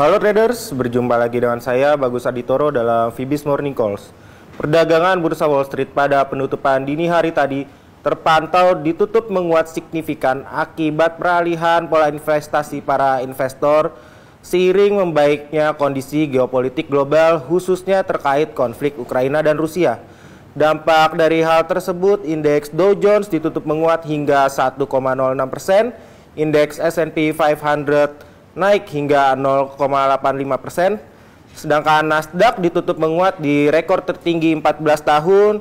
Halo traders, berjumpa lagi dengan saya Bagus Aditoro dalam Vibis Morning Calls. Perdagangan Bursa Wall Street pada penutupan dini hari tadi terpantau ditutup menguat signifikan akibat peralihan pola investasi para investor seiring membaiknya kondisi geopolitik global khususnya terkait konflik Ukraina dan Rusia. Dampak dari hal tersebut, indeks Dow Jones ditutup menguat hingga 1,06 persen, indeks S&P 500 naik hingga 0,85 persen. Sedangkan Nasdaq ditutup menguat di rekor tertinggi 14 tahun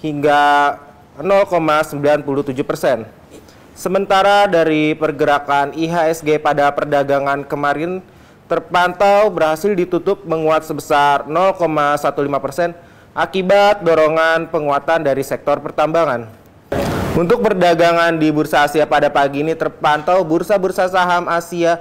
hingga 0,97 persen. Sementara dari pergerakan IHSG pada perdagangan kemarin terpantau berhasil ditutup menguat sebesar 0,15 persen akibat dorongan penguatan dari sektor pertambangan. Untuk perdagangan di Bursa Asia pada pagi ini terpantau bursa-bursa saham Asia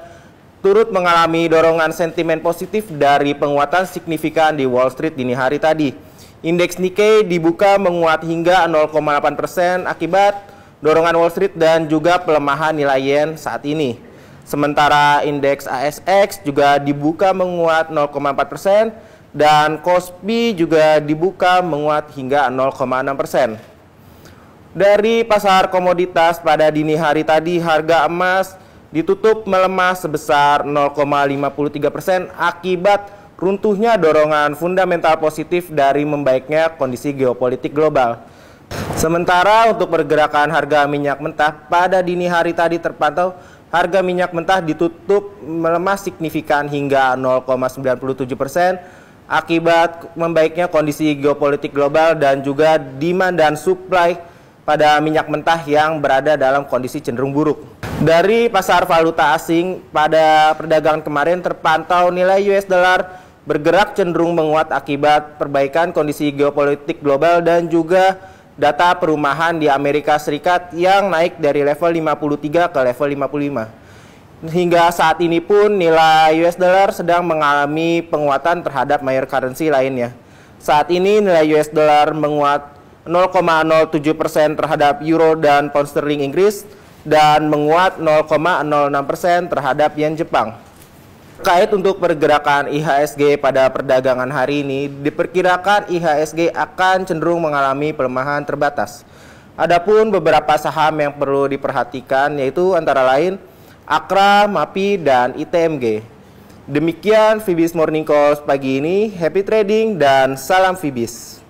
turut mengalami dorongan sentimen positif dari penguatan signifikan di Wall Street dini hari tadi. Indeks Nikkei dibuka menguat hingga 0,8% persen akibat dorongan Wall Street dan juga pelemahan nilai yen saat ini. Sementara indeks ASX juga dibuka menguat 0,4% persen dan Kospi juga dibuka menguat hingga 0,6%. persen. Dari pasar komoditas pada dini hari tadi, harga emas ditutup melemah sebesar 0,53 persen akibat runtuhnya dorongan fundamental positif dari membaiknya kondisi geopolitik global. Sementara untuk pergerakan harga minyak mentah pada dini hari tadi terpantau harga minyak mentah ditutup melemah signifikan hingga 0,97 persen akibat membaiknya kondisi geopolitik global dan juga demand dan supply pada minyak mentah yang berada dalam kondisi cenderung buruk. Dari pasar valuta asing pada perdagangan kemarin terpantau nilai US dollar bergerak cenderung menguat akibat perbaikan kondisi geopolitik global dan juga data perumahan di Amerika Serikat yang naik dari level 53 ke level 55. Hingga saat ini pun nilai US dollar sedang mengalami penguatan terhadap mayor currency lainnya. Saat ini nilai US dollar menguat 0,07% persen terhadap euro dan pound sterling Inggris dan menguat 0,06% persen terhadap yen Jepang. Kait untuk pergerakan IHSG pada perdagangan hari ini, diperkirakan IHSG akan cenderung mengalami pelemahan terbatas. Adapun beberapa saham yang perlu diperhatikan yaitu antara lain Akra, MAPI, dan ITMG. Demikian Fibis Morning Call pagi ini. Happy trading dan salam Fibis.